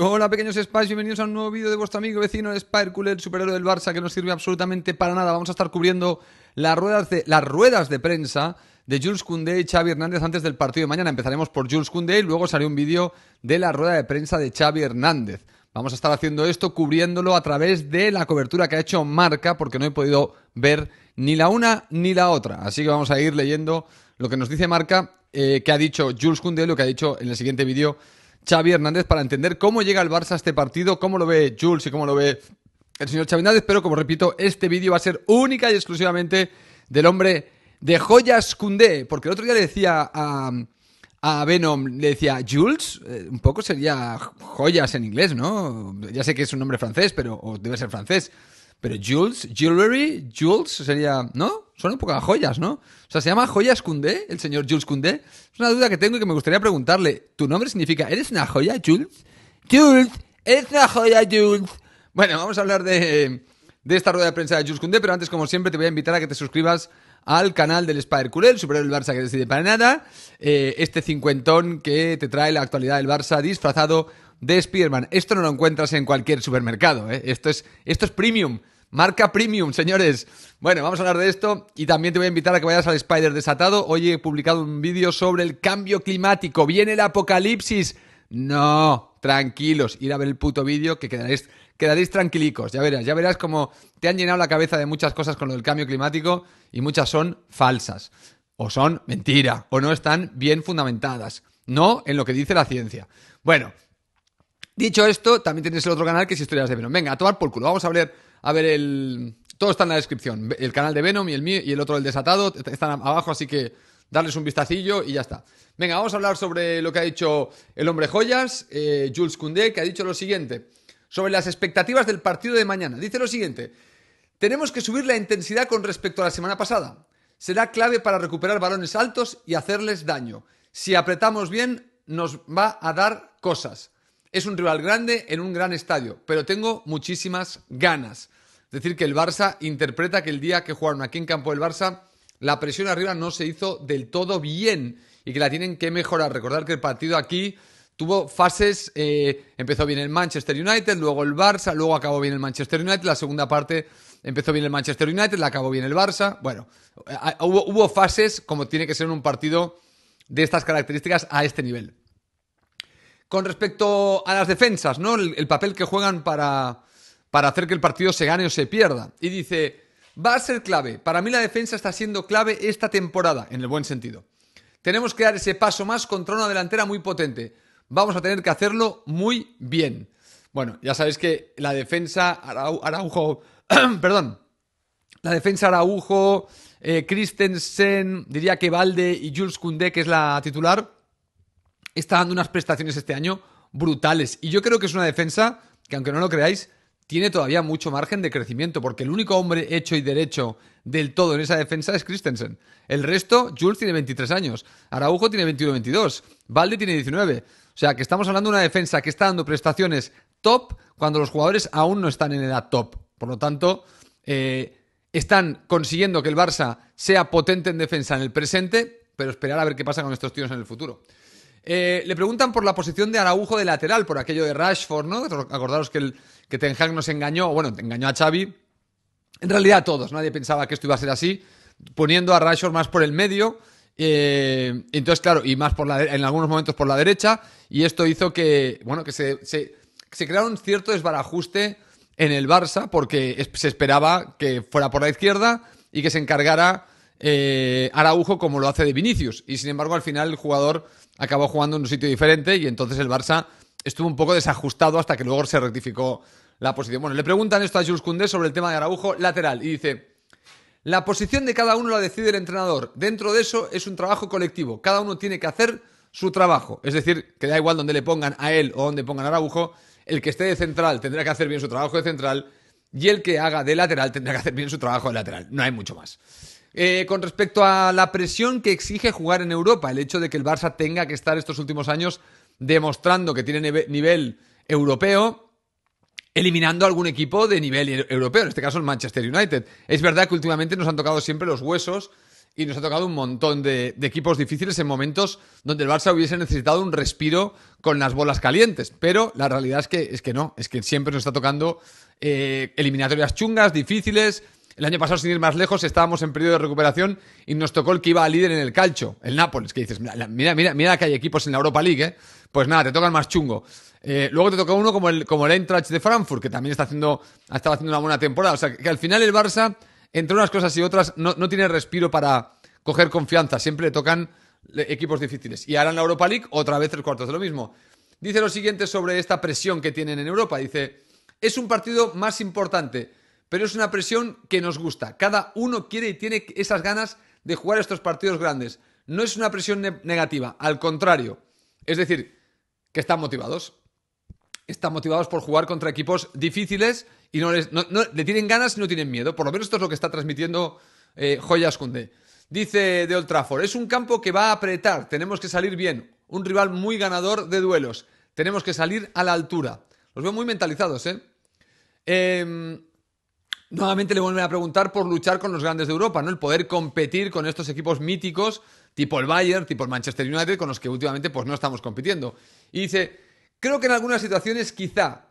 Hola pequeños Spice, bienvenidos a un nuevo vídeo de vuestro amigo vecino Spider el superhéroe del Barça que no sirve absolutamente para nada. Vamos a estar cubriendo las ruedas de, las ruedas de prensa de Jules Koundé y Xavi Hernández antes del partido de mañana. Empezaremos por Jules Koundé y luego os un vídeo de la rueda de prensa de Xavi Hernández. Vamos a estar haciendo esto cubriéndolo a través de la cobertura que ha hecho Marca porque no he podido ver ni la una ni la otra. Así que vamos a ir leyendo lo que nos dice Marca, eh, que ha dicho Jules Koundé, lo que ha dicho en el siguiente vídeo Xavi Hernández para entender cómo llega el Barça a este partido, cómo lo ve Jules y cómo lo ve el señor Xavi Hernández. Pero como repito, este vídeo va a ser única y exclusivamente del hombre de joyas Cundé, porque el otro día le decía a, a Venom, le decía Jules, eh, un poco sería joyas en inglés, ¿no? Ya sé que es un nombre francés, pero o debe ser francés. Pero Jules, Jewelry, Jules sería, ¿no? son un poco a joyas, ¿no? O sea, se llama Joyas Cundé, el señor Jules Cundé. Es una duda que tengo y que me gustaría preguntarle. ¿Tu nombre significa ¿Eres una joya, Jules? Jules, eres una joya, Jules. Bueno, vamos a hablar de, de esta rueda de prensa de Jules Cundé, pero antes, como siempre, te voy a invitar a que te suscribas al canal del Spider el superior del Barça que decide para nada. Eh, este cincuentón que te trae la actualidad del Barça disfrazado de Spiderman. Esto no lo encuentras en cualquier supermercado, ¿eh? esto, es, esto es premium. Marca Premium, señores. Bueno, vamos a hablar de esto y también te voy a invitar a que vayas al Spider Desatado. Hoy he publicado un vídeo sobre el cambio climático. Viene el apocalipsis. No, tranquilos, ir a ver el puto vídeo que quedaréis, quedaréis tranquilicos, ya verás, ya verás cómo te han llenado la cabeza de muchas cosas con lo del cambio climático y muchas son falsas, o son mentira, o no están bien fundamentadas, no en lo que dice la ciencia. Bueno, dicho esto, también tienes el otro canal que es Historias de Venom. Venga, a tomar por culo, vamos a ver a ver, todo está en la descripción. El canal de Venom y el mío y el otro, del desatado, están abajo, así que darles un vistacillo y ya está. Venga, vamos a hablar sobre lo que ha dicho el hombre joyas, eh, Jules Koundé, que ha dicho lo siguiente. Sobre las expectativas del partido de mañana. Dice lo siguiente. Tenemos que subir la intensidad con respecto a la semana pasada. Será clave para recuperar balones altos y hacerles daño. Si apretamos bien, nos va a dar cosas. Es un rival grande en un gran estadio, pero tengo muchísimas ganas. Es decir, que el Barça interpreta que el día que jugaron aquí en campo el Barça, la presión arriba no se hizo del todo bien y que la tienen que mejorar. Recordar que el partido aquí tuvo fases, eh, empezó bien el Manchester United, luego el Barça, luego acabó bien el Manchester United, la segunda parte empezó bien el Manchester United, la acabó bien el Barça. Bueno, eh, ah, hubo, fases como tiene que ser en un partido de estas características a este nivel. Con respecto a las defensas, ¿no? el papel que juegan para, para hacer que el partido se gane o se pierda. Y dice, va a ser clave. Para mí la defensa está siendo clave esta temporada, en el buen sentido. Tenemos que dar ese paso más contra una delantera muy potente. Vamos a tener que hacerlo muy bien. Bueno, ya sabéis que la defensa Araujo, perdón, la defensa Araujo, eh, Christensen, diría que Valde y Jules Koundé, que es la titular, está dando unas prestaciones este año brutales. Y yo creo que es una defensa que, aunque no lo creáis, tiene todavía mucho margen de crecimiento, porque el único hombre hecho y derecho del todo en esa defensa es Christensen. El resto, Jules tiene 23 años, Araujo tiene 21-22, Balde tiene 19. O sea, que estamos hablando de una defensa que está dando prestaciones top cuando los jugadores aún no están en edad top. Por lo tanto, eh, están consiguiendo que el Barça sea potente en defensa en el presente, pero esperar a ver qué pasa con estos tíos en el futuro. Eh, le preguntan por la posición de Araujo de lateral, por aquello de Rashford, ¿no? Acordaros que, el, Ten Hag nos engañó, bueno, engañó a Xavi. En realidad todos, nadie pensaba que esto iba a ser así, poniendo a Rashford más por el medio. Eh, entonces, claro, y más por la, en algunos momentos por la derecha. Y esto hizo que, bueno, que se, se, creara un cierto desbarajuste en el Barça, porque se esperaba que fuera por la izquierda y que se encargara eh, Araujo como lo hace de Vinicius. Y sin embargo, al final el jugador acabó jugando en un sitio diferente y entonces el Barça estuvo un poco desajustado hasta que luego se rectificó la posición. Bueno, le preguntan esto a Jules Koundé sobre el tema de Araujo lateral y dice... La posición de cada uno la decide el entrenador. Dentro de eso es un trabajo colectivo. Cada uno tiene que hacer su trabajo. Es decir, que da igual donde le pongan a él o donde pongan a Araujo, el que esté de central tendrá que hacer bien su trabajo de central y el que haga de lateral tendrá que hacer bien su trabajo de lateral. No hay mucho más. Eh, con respecto a la presión que exige jugar en Europa, el hecho de que el Barça tenga que estar estos últimos años demostrando que tiene nivel europeo, eliminando algún equipo de nivel e-, europeo, en este caso el Manchester United. Es verdad que últimamente nos han tocado siempre los huesos y nos ha tocado un montón de, equipos difíciles en momentos donde el Barça hubiese necesitado un respiro con las bolas calientes. Pero la realidad es que, es que no, es que siempre nos está tocando eh, eliminatorias chungas, difíciles, el año pasado, sin ir más lejos, estábamos en periodo de recuperación y nos tocó el que iba a líder en el calcho, el Nápoles, que dices, mira, mira, mira que hay equipos en la Europa League, ¿eh? Pues nada, te tocan más chungo. Eh, luego te toca uno como el, como el Eintracht de Frankfurt, que también está haciendo, ha haciendo una buena temporada. O sea, que, al final el Barça, entre unas cosas y otras, no, tiene respiro para coger confianza. Siempre le tocan equipos difíciles. Y ahora en la Europa League, otra vez el cuarto de lo mismo. Dice lo siguiente sobre esta presión que tienen en Europa. Dice, es un partido más importante pero es una presión que nos gusta. Cada uno quiere y tiene esas ganas de jugar estos partidos grandes. No es una presión negativa, al contrario. Es decir, que están motivados. Están motivados por jugar contra equipos difíciles y no, les, le tienen ganas y no tienen miedo. Por lo menos esto es lo que está transmitiendo eh, Joyas Dice de Old es un campo que va a apretar, tenemos que salir bien. Un rival muy ganador de duelos. Tenemos que salir a la altura. Los veo muy mentalizados, ¿eh? eh Nuevamente le vuelven a preguntar por luchar con los grandes de Europa, ¿no? El poder competir con estos equipos míticos, tipo el Bayern, tipo el Manchester United, con los que últimamente pues no estamos compitiendo. Y dice, creo que en algunas situaciones quizá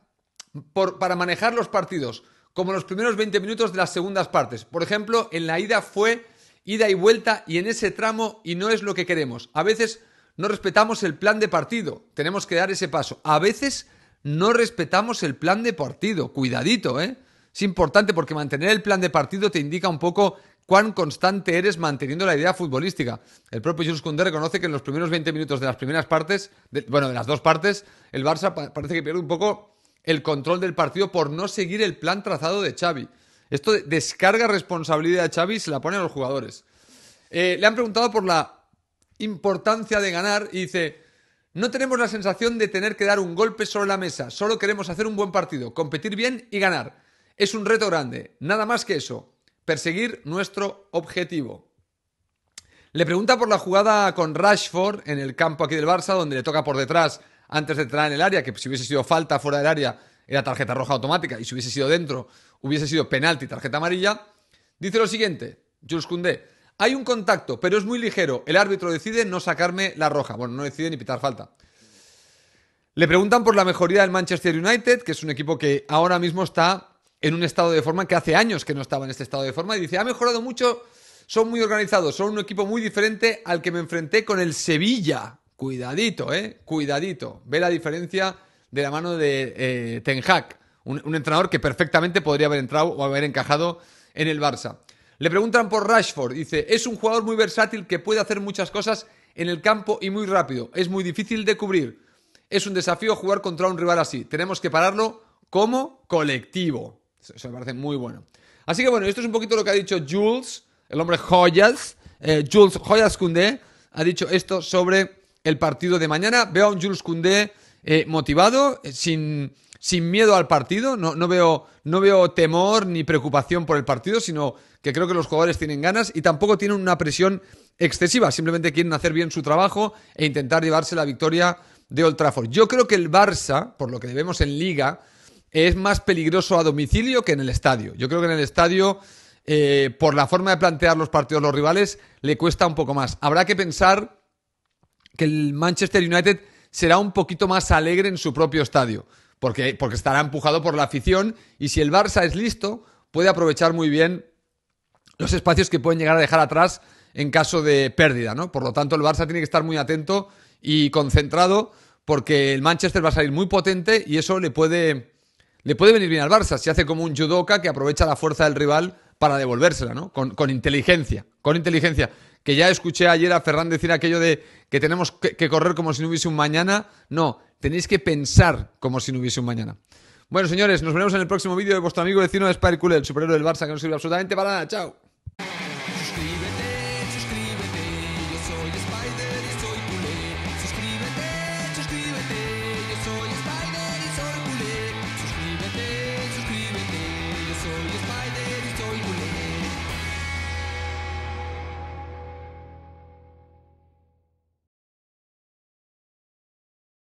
por, para manejar los partidos, como los primeros 20 minutos de las segundas partes. Por ejemplo, en la ida fue ida y vuelta y en ese tramo y no es lo que queremos. A veces no respetamos el plan de partido, tenemos que dar ese paso. A veces no respetamos el plan de partido, cuidadito, ¿eh? es importante porque mantener el plan de partido te indica un poco cuán constante eres manteniendo la idea futbolística. El propio Jules reconoce que en los primeros 20 minutos de las primeras partes, bueno, de las dos partes, el Barça parece que pierde un poco el control del partido por no seguir el plan trazado de Xavi. Esto descarga responsabilidad a Xavi y se la pone a los jugadores. Eh, le han preguntado por la importancia de ganar y dice, no tenemos la sensación de tener que dar un golpe sobre la mesa, solo queremos hacer un buen partido, competir bien y ganar. Es un reto grande, nada más que eso, perseguir nuestro objetivo. Le pregunta por la jugada con Rashford en el campo aquí del Barça, donde le toca por detrás antes de entrar en el área, que si hubiese sido falta fuera del área era tarjeta roja automática y si hubiese sido dentro hubiese sido penalti, tarjeta amarilla. Dice lo siguiente, Jules Koundé, hay un contacto, pero es muy ligero. El árbitro decide no sacarme la roja. Bueno, no decide ni pitar falta. Le preguntan por la mejoría del Manchester United, que es un equipo que ahora mismo está en un estado de forma que hace años que no estaba en este estado de forma y dice, ha mejorado mucho, son muy organizados, son un equipo muy diferente al que me enfrenté con el Sevilla. Cuidadito, eh, cuidadito. Ve la diferencia de la mano de eh, Ten Hag, un, entrenador que perfectamente podría haber entrado o haber encajado en el Barça. Le preguntan por Rashford, dice, es un jugador muy versátil que puede hacer muchas cosas en el campo y muy rápido, es muy difícil de cubrir. Es un desafío jugar contra un rival así, tenemos que pararlo como colectivo. Se me parece muy bueno. Así que bueno, esto es un poquito lo que ha dicho Jules, el hombre Joyas. Eh, Jules Joyas Koundé ha dicho esto sobre el partido de mañana. Veo a un Jules Koundé eh, motivado, eh, sin, miedo al partido. No, veo, no veo temor ni preocupación por el partido, sino que creo que los jugadores tienen ganas y tampoco tienen una presión excesiva. Simplemente quieren hacer bien su trabajo e intentar llevarse la victoria de Old Trafford. Yo creo que el Barça, por lo que debemos en Liga, es más peligroso a domicilio que en el estadio. Yo creo que en el estadio, eh, por la forma de plantear los partidos los rivales, le cuesta un poco más. Habrá que pensar que el Manchester United será un poquito más alegre en su propio estadio, porque, porque estará empujado por la afición y si el Barça es listo, puede aprovechar muy bien los espacios que pueden llegar a dejar atrás en caso de pérdida, ¿no? Por lo tanto, el Barça tiene que estar muy atento y concentrado porque el Manchester va a salir muy potente y eso le puede le puede venir bien al Barça si hace como un judoka que aprovecha la fuerza del rival para devolvérsela, ¿no? Con, inteligencia, con inteligencia. Que ya escuché ayer a Ferran decir aquello de que tenemos que, correr como si no hubiese un mañana. No, tenéis que pensar como si no hubiese un mañana. Bueno, señores, nos veremos en el próximo vídeo de vuestro amigo vecino de cool el superhéroe del Barça que no sirve absolutamente para nada. ¡Chao!